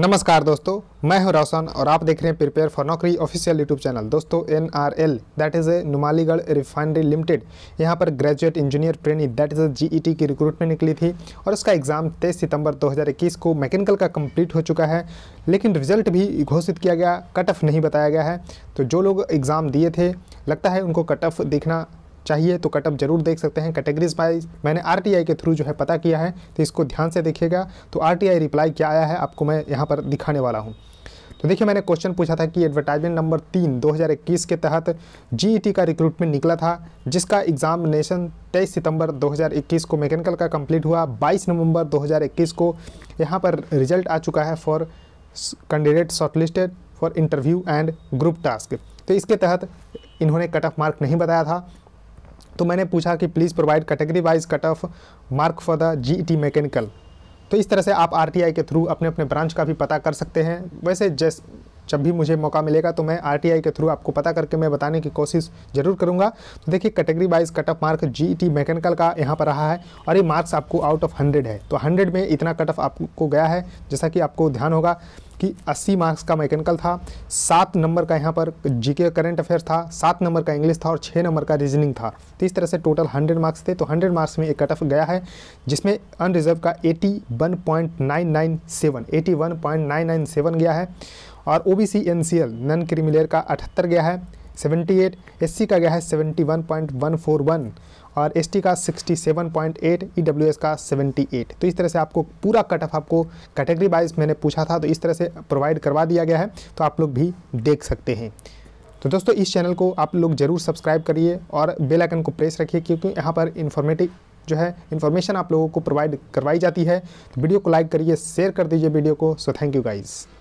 नमस्कार दोस्तों मैं हूं रोशन और आप देख रहे हैं prepare for Naukri official YouTube channel दोस्तों N R L that is a Numaligarh refinery limited यहां पर graduate engineer trainee that is a GET की रिक्रूटमेंट निकली थी और इसका एग्ज़ाम 23 सितंबर 2021 को मैकेनिकल का कंप्लीट हो चुका है लेकिन रिजल्ट भी घोषित किया गया कट ऑफ नहीं बताया गया है तो जो लोग एग्ज़ाम दिए थे लगता है उनको कट ऑफ देखना चाहिए तो कटअप जरूर देख सकते हैं कैटेगरीज वाइज मैंने आर के थ्रू जो है पता किया है तो इसको ध्यान से देखिएगा तो आर रिप्लाई क्या आया है आपको मैं यहाँ पर दिखाने वाला हूँ तो देखिए मैंने क्वेश्चन पूछा था कि एडवर्टाइजमेंट नंबर तीन 2021 के तहत जीईटी e का रिक्रूटमेंट निकला था जिसका एग्जामिनेशन 23 सितंबर 2021 को मैकेनिकल का कंप्लीट हुआ 22 नवंबर 2021 को यहां पर रिजल्ट आ चुका है for candidate shortlisted for interview and group task तो इसके तहत इन्होंने कट ऑफ मार्क नहीं बताया था तो मैंने पूछा कि please provide category wise cut off mark for the G mechanical तो इस तरह से आप आर के थ्रू अपने अपने ब्रांच का भी पता कर सकते हैं वैसे जैस जब भी मुझे मौका मिलेगा तो मैं आर के थ्रू आपको पता करके मैं बताने की कोशिश जरूर करूँगा तो देखिए category wise cut off mark G mechanical का यहाँ पर रहा है और ये मार्क्स आपको आउट ऑफ हंड्रेड है तो हंड्रेड में इतना कट ऑफ आपको गया है जैसा कि आपको ध्यान होगा कि 80 मार्क्स का मैकेनिकल था सात नंबर का यहाँ पर जीके करंट अफेयर था सात नंबर का इंग्लिश था और छः नंबर का रीजनिंग था तो इस तरह से टोटल 100 मार्क्स थे तो 100 मार्क्स में एक कट ऑफ गया है जिसमें अनरिजर्व का 81.997 81.997 गया है और O B C N C L non creamy layer का अठहत्तर गया है सेवेंटी एट एस सी का गया है 71.141 one point one four one और एस टी का sixty seven point eight E W S का सेवेंटी एट तो इस तरह से आपको पूरा कट ऑफ आपको कैटेगरी वाइज मैंने पूछा था तो इस तरह से प्रोवाइड करवा दिया गया है तो आप लोग भी देख सकते हैं तो दोस्तों इस चैनल को आप लोग ज़रूर सब्सक्राइब करिए और बेल आइकन को प्रेस रखिए क्योंकि यहाँ पर इन्फॉर्मेटिव जो है इन्फॉर्मेशन आप लोगों को प्रोवाइड करवाई जाती है तो वीडियो को लाइक करिए शेयर कर दीजिए वीडियो को सो थैंक यू गाइज़